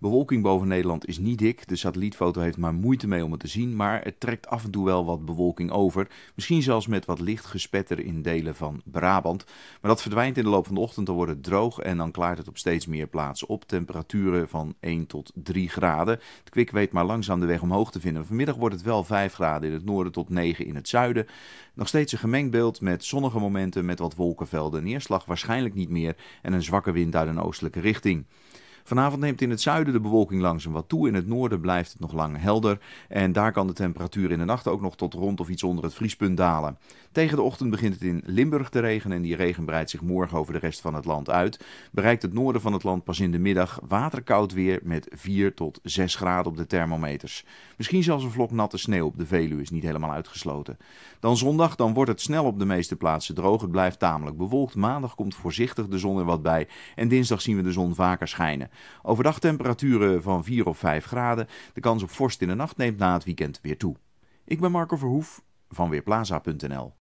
Bewolking boven Nederland is niet dik. De satellietfoto heeft maar moeite mee om het te zien. Maar het trekt af en toe wel wat bewolking over. Misschien zelfs met wat licht gespetter in delen van Brabant. Maar dat verdwijnt in de loop van de ochtend. Dan wordt het droog en dan klaart het op steeds meer plaatsen op. Temperaturen van 1 tot 3 graden. Het kwik weet maar langzaam de weg omhoog te vinden. Vanmiddag wordt het wel 5 graden in het noorden tot 9 in het zuiden. Nog steeds een gemengd beeld met zonnige momenten met wat wolkenvelden. Neerslag waarschijnlijk niet meer en een zwakke wind uit een oostelijke richting. Vanavond neemt in het zuiden de bewolking langzaam wat toe. In het noorden blijft het nog lang helder. En daar kan de temperatuur in de nacht ook nog tot rond of iets onder het vriespunt dalen. Tegen de ochtend begint het in Limburg te regenen. En die regen breidt zich morgen over de rest van het land uit. Bereikt het noorden van het land pas in de middag waterkoud weer met 4 tot 6 graden op de thermometers. Misschien zelfs een vlok natte sneeuw op de Veluwe is niet helemaal uitgesloten. Dan zondag, dan wordt het snel op de meeste plaatsen droog. Het blijft tamelijk bewolkt. Maandag komt voorzichtig de zon er wat bij. En dinsdag zien we de zon vaker schijnen. Overdag temperaturen van 4 of 5 graden. De kans op vorst in de nacht neemt na het weekend weer toe. Ik ben Marco Verhoef van Weerplaza.nl.